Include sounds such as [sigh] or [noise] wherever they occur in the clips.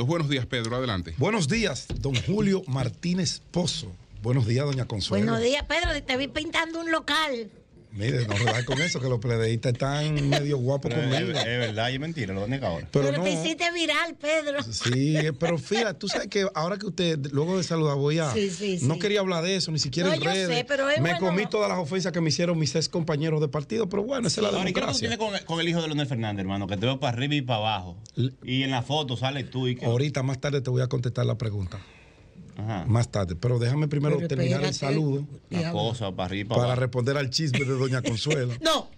Buenos días, Pedro, adelante. Buenos días, don Julio Martínez Pozo. Buenos días, doña Consuelo. Buenos días, Pedro. Te vi pintando un local. Mire, no relajes con eso, que los pledeístas están medio guapos conmigo. Es, verdad y es mentira, lo han Pero, te hiciste viral, Pedro. Sí, pero fíjate, tú sabes que ahora que usted, luego de saludar, voy a. Sí, sí, sí. No quería hablar de eso, ni siquiera en redes. sé, pero me comí todas las ofensas que me hicieron mis ex compañeros de partido, pero bueno, esa es la ¿Y ¿Qué tú tienes con, el hijo de Leonel Fernández, hermano? Que te veo para arriba y para abajo. Y en la foto sales tú y que. Ahorita más tarde te voy a contestar la pregunta más tarde. Pero déjame primero terminar el saludo. para, responder al chisme de Doña Consuelo. [laughs] no.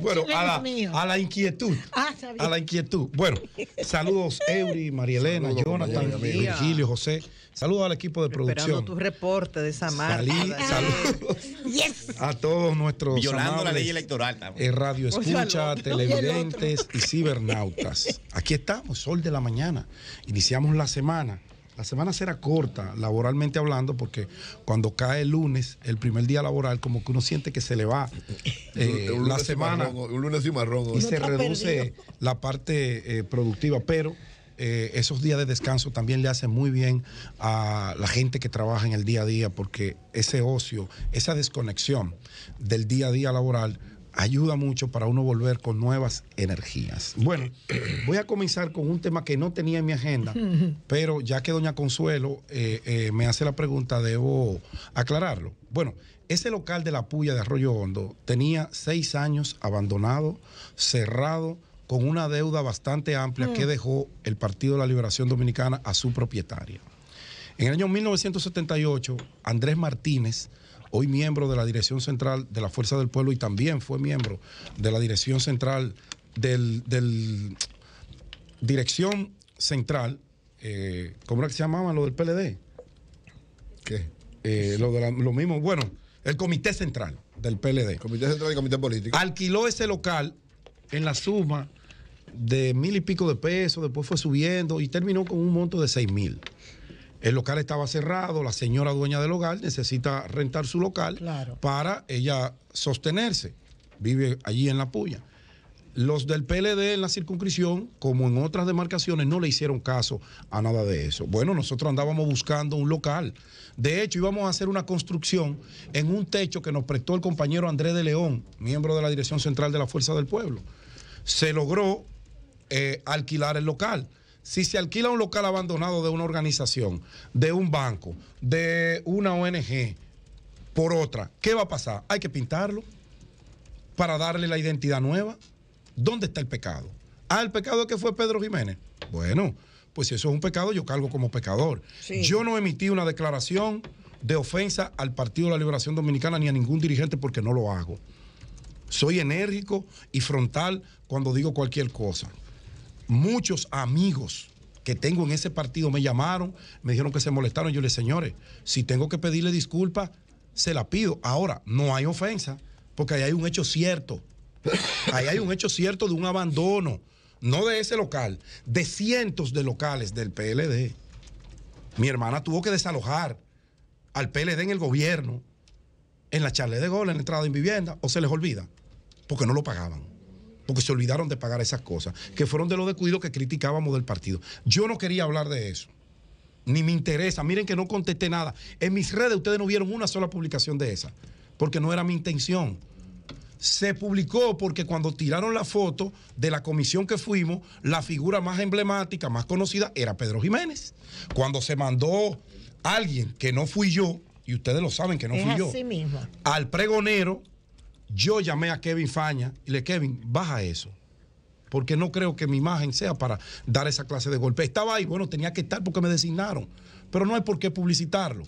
Bueno, a la, inquietud. Ah, a la inquietud. Bueno, saludos [laughs] Eury, María Elena, Jonathan, Virgilio, José. Saludos al equipo de producción. Esperando tu reporte de esa marca. saludos [laughs] a todos nuestros Violando ley electoral. Eh, radio escucha, televidentes y cibernautas. Aquí estamos, sol de la mañana. Iniciamos la semana la semana será corta, laboralmente hablando, porque cuando cae el lunes, el primer día laboral, como que uno siente que se le va [laughs] eh, la semana. lunes y marrón. se reduce la parte eh, productiva, pero. Eh, esos días de descanso también le hacen muy bien a la gente que trabaja en el día a día, porque ese ocio, esa desconexión del día a día laboral ayuda mucho para uno volver con nuevas energías. Bueno, [clears throat] voy a comenzar con un tema que no tenía en mi agenda, [laughs] pero ya que doña Consuelo eh, eh, me hace la pregunta, debo aclararlo. Bueno, ese local de la Puya de Arroyo Hondo tenía seis años abandonado, cerrado, con una deuda bastante amplia que mm. dejó el Partido de la Liberación Dominicana a su propietaria. En el año 1978, Andrés Martínez hoy miembro de la Dirección Central de la Fuerza del Pueblo y también fue miembro de la Dirección Central del, Dirección Central, eh, ¿cómo era que se llamaba lo del PLD? ¿Qué? Eh, lo, de lo mismo, bueno, el Comité Central del PLD. Comité Central y Comité Político. Alquiló ese local en la suma de mil y pico de pesos, después fue subiendo y terminó con un monto de seis mil. El local estaba cerrado, la señora dueña del hogar necesita rentar su local para ella sostenerse. Vive allí en la puya. Los del PLD en la circunscripción, como en otras demarcaciones, no le hicieron caso a nada de eso. Bueno, nosotros andábamos buscando un local. De hecho, íbamos a hacer una construcción en un techo que nos prestó el compañero Andrés de León, miembro de la Dirección Central de la Fuerza del Pueblo. Se logró eh, alquilar el local si se alquila un local abandonado de una organización, de un banco, de una ONG, por otra, ¿qué va a pasar? Hay que pintarlo para darle la identidad nueva. ¿Dónde está el pecado? Ah, el pecado que fue Pedro Jiménez. Bueno, pues si eso es un pecado, yo cargo como pecador. Yo no emití una declaración de ofensa al Partido de la Liberación Dominicana ni a ningún dirigente porque no lo hago. Soy enérgico y frontal cuando digo cualquier cosa. Muchos amigos que tengo en ese partido me llamaron, me dijeron que se molestaron. Yo les señores, si tengo que pedirle disculpas, se la pido. Ahora, no hay ofensa, porque ahí hay un hecho cierto. Ahí hay un hecho cierto de un abandono, no de ese local, de cientos de locales del PLD. Mi hermana tuvo que desalojar al PLD en el gobierno, en la charla de gol, en la entrada en vivienda, o se les olvida, porque no lo pagaban porque se olvidaron de pagar esas cosas, que fueron de los descuidos que criticábamos del partido. Yo no quería hablar de eso, ni me interesa. Miren que no contesté nada. En mis redes ustedes no vieron una sola publicación de esa, porque no era mi intención. Se publicó porque cuando tiraron la foto de la comisión que fuimos, la figura más emblemática, más conocida, era Pedro Jiménez. Cuando se mandó alguien que no fui yo, y ustedes lo saben que no fui yo, al pregonero yo llamé a Kevin Faña y le Kevin, baja eso. Porque no creo que mi imagen sea para dar esa clase de golpe. Estaba ahí, bueno, tenía que estar porque me designaron. Pero no hay por qué publicitarlo.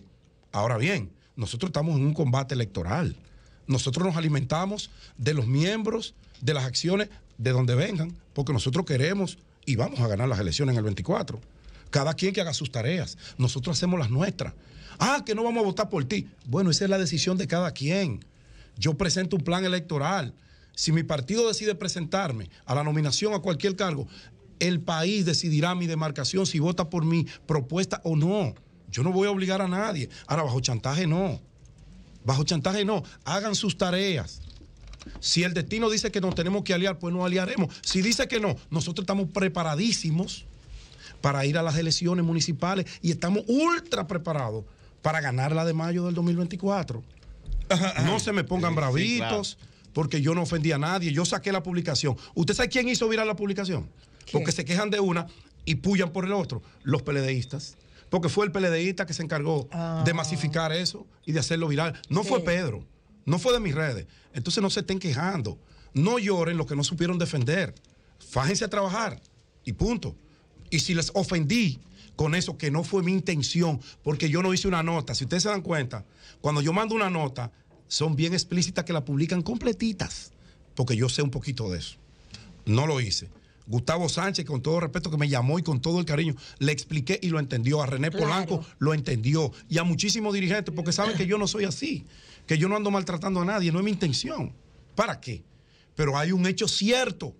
Ahora bien, nosotros estamos en un combate electoral. Nosotros nos alimentamos de los miembros, de las acciones, de donde vengan, porque nosotros queremos y vamos a ganar las elecciones en el 24. Cada quien que haga sus tareas. Nosotros hacemos las nuestras. Ah, que no vamos a votar por ti. Bueno, esa es la decisión de cada quien. Yo presento un plan electoral. Si mi partido decide presentarme a la nominación a cualquier cargo, el país decidirá mi demarcación si vota por mi propuesta o no. Yo no voy a obligar a nadie. Ahora, bajo chantaje no. Bajo chantaje no. Hagan sus tareas. Si el destino dice que nos tenemos que aliar, pues nos aliaremos. Si dice que no, nosotros estamos preparadísimos para ir a las elecciones municipales y estamos ultra preparados para ganar la de mayo del 2024. No se me pongan bravitos, porque yo no ofendí a nadie. Yo saqué la publicación. ¿Usted sabe quién hizo viral la publicación? Porque se quejan de una y pullan por el otro. Los peledeístas. Porque fue el peledeísta que se encargó de ah. masificar eso y de hacerlo viral. No fue Pedro. No fue de mis redes. Entonces no se estén quejando. No lloren los que no supieron defender. Fájense a trabajar. Y punto. Y si les ofendí, con eso, que no fue mi intención, porque yo no hice una nota. Si ustedes se dan cuenta, cuando yo mando una nota, son bien explícitas que la publican completitas, porque yo sé un poquito de eso. No lo hice. Gustavo Sánchez, con todo respeto, que me llamó y con todo el cariño, le expliqué y lo entendió. A René Polanco lo entendió. Y a muchísimos dirigentes, porque saben que yo no soy así, que yo no ando maltratando a nadie, no es mi intención. ¿Para qué? Pero hay un hecho cierto.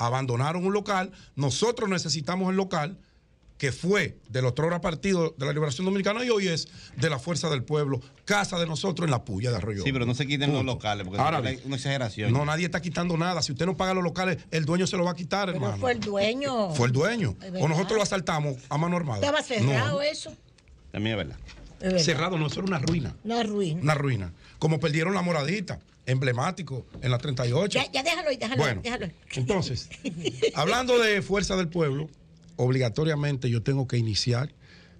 Abandonaron un local, nosotros necesitamos el local, que fue del otro partido de la Liberación Dominicana y hoy es de la Fuerza del Pueblo, casa de nosotros en la puya de Arroyo. Sí, pero no se quiten los locales, porque Ahora, es una exageración. No, nadie está quitando nada. Si usted no paga los locales, el dueño se lo va a quitar, pero hermano. Fue el dueño. Fue el dueño. O nosotros lo asaltamos a mano armada. Estaba cerrado eso. También es verdad. Cerrado, no, eso era una ruina. Una ruina. Una ruina. Como perdieron la moradita emblemático en la 38. Ya, déjalo ahí, déjalo, bueno, déjalo. Entonces, [laughs] hablando de Fuerza del Pueblo, obligatoriamente yo tengo que iniciar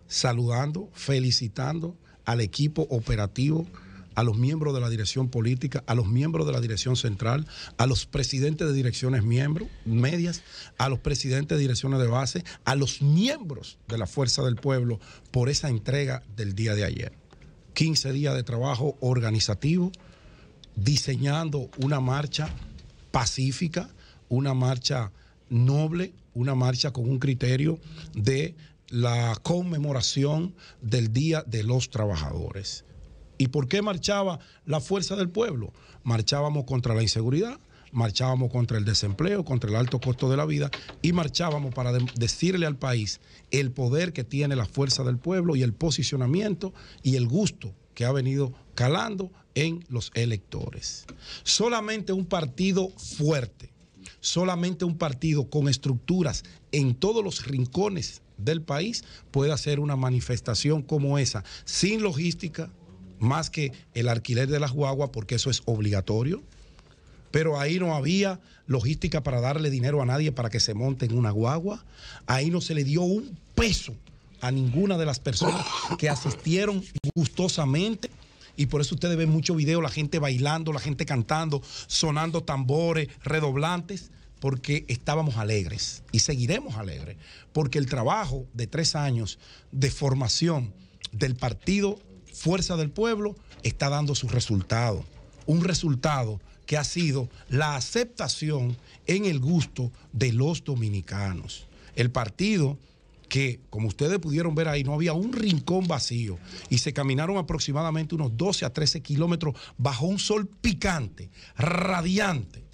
saludando, felicitando al equipo operativo, a los miembros de la dirección política, a los miembros de la dirección central, a los presidentes de direcciones miembros, medias, a los presidentes de direcciones de base, a los miembros de la Fuerza del Pueblo por esa entrega del día de ayer. 15 días de trabajo organizativo, diseñando una marcha pacífica, una marcha noble, una marcha con un criterio de la conmemoración del Día de los Trabajadores. ¿Y por qué marchaba la fuerza del pueblo? Marchábamos contra la inseguridad, marchábamos contra el desempleo, contra el alto costo de la vida y marchábamos para decirle al país el poder que tiene la fuerza del pueblo y el posicionamiento y el gusto que ha venido calando en los electores. Solamente un partido fuerte solamente un partido con estructuras en todos los rincones del país puede hacer una manifestación como esa, sin logística, más que el alquiler de las guaguas, porque eso es obligatorio. Pero ahí no había logística para darle dinero a nadie para que se monte en una guagua. Ahí no se le dio un peso a ninguna de las personas que asistieron gustosamente y por eso ustedes ven mucho video, la gente bailando, la gente cantando, sonando tambores, redoblantes, porque estábamos alegres y seguiremos alegres, porque el trabajo de tres años de formación del partido Fuerza del Pueblo está dando sus resultados, un resultado que ha sido la aceptación en el gusto de los dominicanos. El partido que, como ustedes pudieron ver ahí, no había un rincón vacío y se caminaron aproximadamente unos 12 a 13 kilómetros bajo un sol picante, radiante.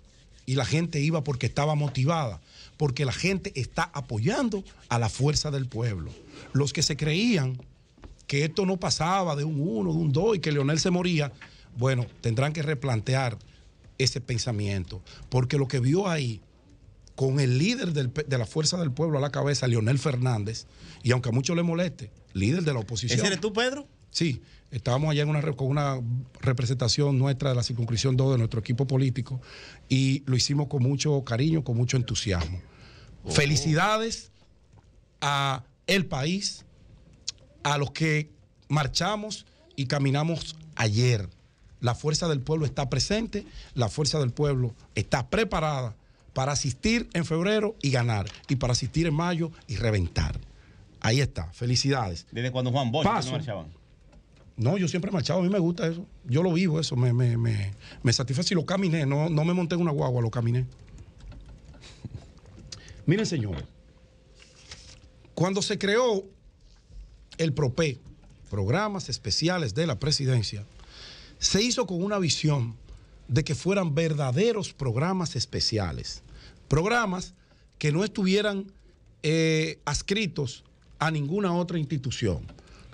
Y la gente iba porque estaba motivada, porque la gente está apoyando a la fuerza del pueblo. Los que se creían que esto no pasaba de un uno, de un dos y que Leonel se moría, bueno, tendrán que replantear ese pensamiento, porque lo que vio ahí con el líder de la fuerza del pueblo a la cabeza, Leonel Fernández, y aunque a muchos le moleste, líder de la oposición. ¿Ese eres tú, Pedro? Sí, estábamos allá en una, con una representación nuestra de la circunscripción 2 de nuestro equipo político y lo hicimos con mucho cariño, con mucho entusiasmo. Oh. Felicidades a el país, a los que marchamos y caminamos ayer. La fuerza del pueblo está presente, la fuerza del pueblo está preparada para asistir en febrero y ganar, y para asistir en mayo y reventar. Ahí está, felicidades. Desde cuando Juan Bosch no marchaban. No, yo siempre he marchado, a mí me gusta eso. Yo lo vivo, eso me, satisface y lo caminé, no, no me monté en una guagua, lo caminé. [laughs] Miren, señor, cuando se creó el PROPE, Programas Especiales de la Presidencia, se hizo con una visión de que fueran verdaderos programas especiales programas que no estuvieran eh, adscritos a ninguna otra institución,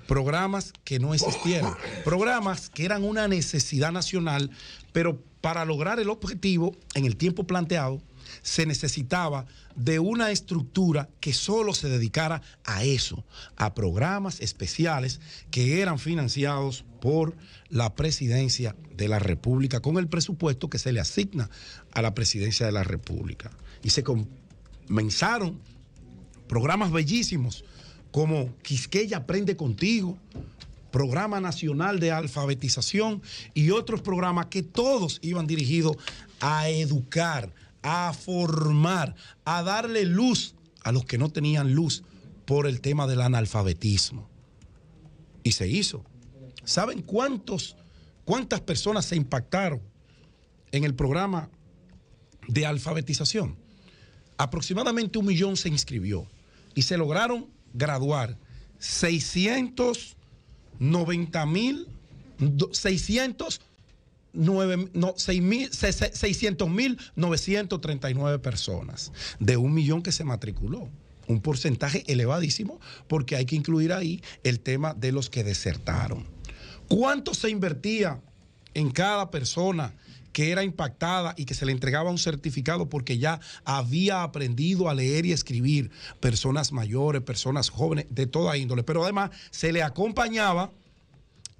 programas que no existieran, programas que eran una necesidad nacional, pero para lograr el objetivo en el tiempo planteado, se necesitaba de una estructura que solo se dedicara a eso, a programas especiales que eran financiados por la presidencia de la República con el presupuesto que se le asigna a la presidencia de la República. Y se comenzaron programas bellísimos como Quisqueya Aprende Contigo, Programa Nacional de Alfabetización y otros programas que todos iban dirigidos a educar, a formar, a darle luz a los que no tenían luz por el tema del analfabetismo. Y se hizo. ¿Saben cuántos, cuántas personas se impactaron en el programa de alfabetización? Aproximadamente un millón se inscribió y se lograron graduar 690 mil, 600 600 no, 600.939 personas de un millón que se matriculó. Un porcentaje elevadísimo porque hay que incluir ahí el tema de los que desertaron. ¿Cuánto se invertía en cada persona que era impactada y que se le entregaba un certificado porque ya había aprendido a leer y escribir? Personas mayores, personas jóvenes, de toda índole. Pero además se le acompañaba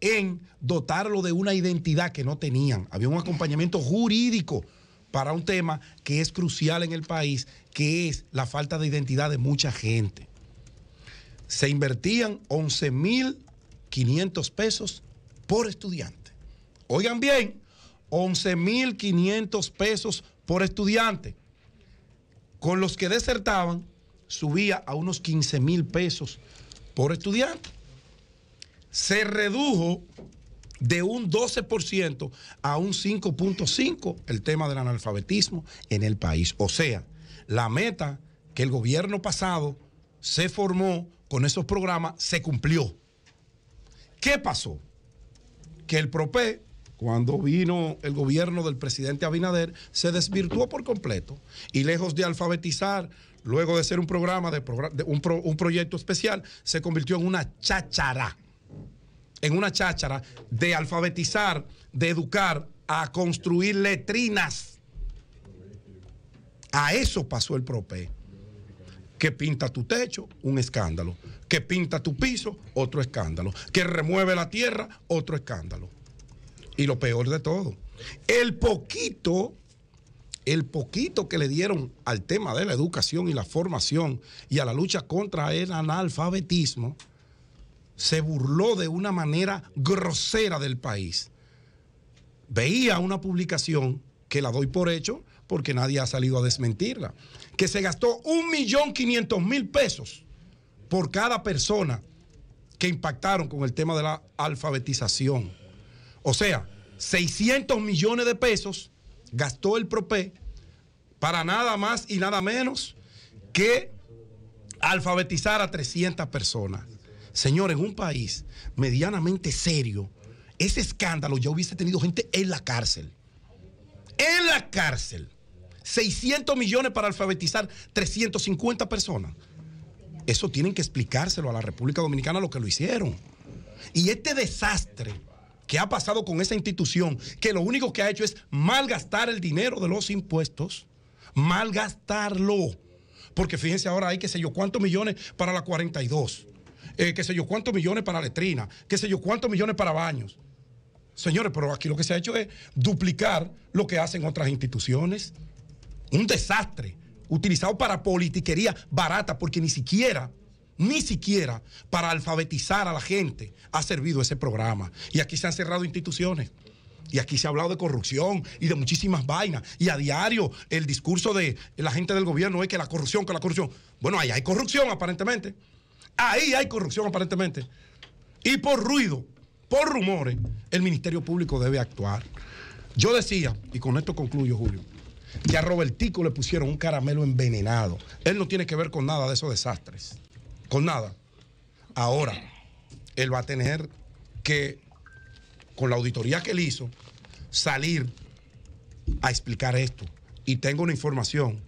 en dotarlo de una identidad que no tenían. Había un acompañamiento jurídico para un tema que es crucial en el país, que es la falta de identidad de mucha gente. Se invertían 11.500 pesos por estudiante. Oigan bien, 11.500 pesos por estudiante. Con los que desertaban, subía a unos 15 mil pesos por estudiante se redujo de un 12% a un 5.5% el tema del analfabetismo en el país. O sea, la meta que el gobierno pasado se formó con esos programas se cumplió. ¿Qué pasó? Que el PROPE, cuando vino el gobierno del presidente Abinader, se desvirtuó por completo y lejos de alfabetizar luego de ser un programa, de, un, proyecto especial, se convirtió en una chachara en una cháchara de alfabetizar, de educar, a construir letrinas. A eso pasó el PROPE. Que pinta tu techo, un escándalo. Que pinta tu piso, otro escándalo. Que remueve la tierra, otro escándalo. Y lo peor de todo, el poquito, el poquito que le dieron al tema de la educación y la formación y a la lucha contra el analfabetismo, se burló de una manera grosera del país. Veía una publicación que la doy por hecho porque nadie ha salido a desmentirla, que se gastó 1.500.000 pesos por cada persona que impactaron con el tema de la alfabetización. O sea, 600 millones de pesos gastó el PROPE para nada más y nada menos que alfabetizar a 300 personas. Señor, en un país medianamente serio, ese escándalo ya hubiese tenido gente en la cárcel. En la cárcel. 600 millones para alfabetizar 350 personas. Eso tienen que explicárselo a la República Dominicana lo que lo hicieron. Y este desastre que ha pasado con esa institución, que lo único que ha hecho es malgastar el dinero de los impuestos, malgastarlo. Porque fíjense ahora hay que sé yo cuántos millones para la 42. Eh, qué sé yo, cuántos millones para letrinas, qué sé yo, cuántos millones para baños. Señores, pero aquí lo que se ha hecho es duplicar lo que hacen otras instituciones. Un desastre utilizado para politiquería barata, porque ni siquiera, ni siquiera para alfabetizar a la gente ha servido ese programa. Y aquí se han cerrado instituciones. Y aquí se ha hablado de corrupción y de muchísimas vainas. Y a diario el discurso de la gente del gobierno es que la corrupción, que la corrupción. Bueno, ahí hay corrupción aparentemente. Ahí hay corrupción aparentemente. Y por ruido, por rumores, el Ministerio Público debe actuar. Yo decía, y con esto concluyo, Julio, que a Robertico le pusieron un caramelo envenenado. Él no tiene que ver con nada de esos desastres. Con nada. Ahora, él va a tener que, con la auditoría que él hizo, salir a explicar esto. Y tengo una información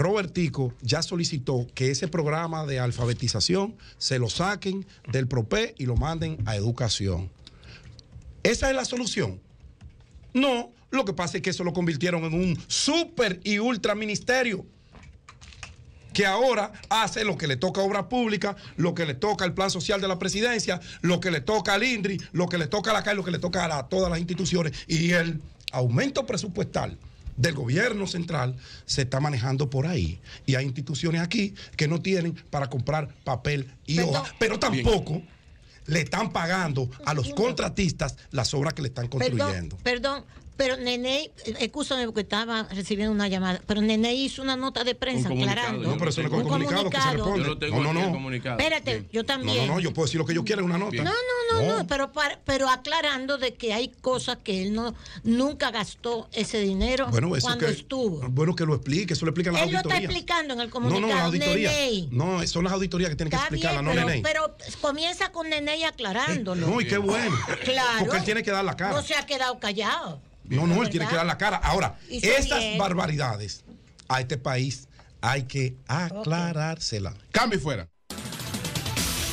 Robertico ya solicitó que ese programa de alfabetización se lo saquen del PROPE y lo manden a educación. ¿Esa es la solución? No, lo que pasa es que eso lo convirtieron en un super y ultra ministerio que ahora hace lo que le toca a obra pública, lo que le toca al plan social de la presidencia, lo que le toca al INDRI, lo que le toca a la CAE, lo que le toca a todas las instituciones y el aumento presupuestal del gobierno central se está manejando por ahí. Y hay instituciones aquí que no tienen para comprar papel y hoja, pero tampoco le están pagando a los contratistas las obras que le están construyendo. perdón pero Nene, eh, escúchame porque estaba recibiendo una llamada, pero Nene hizo una nota de prensa aclarando. No, pero es comunicado, que se responde. Yo tengo no, no, no. Comunicado. Espérate, yo también. No, no, yo puedo decir lo que yo quiera en una nota. No, no, no, no, pero, pero aclarando de que hay cosas que él no nunca gastó ese dinero bueno, cuando estuvo. Bueno, que lo explique, eso lo explica la auditoría. Él lo está explicando en el comunicado. No, no, la auditoría. No, son las auditorías que tienen que explicar bien, no Nene. Pero comienza con Nene aclarándolo. Eh, qué bueno. claro. Porque él tiene que dar la cara. No se ha quedado callado. No, no, él tiene que dar la cara. Ahora, estas barbaridades a este país hay que aclarárselas. Okay. Cambio fuera.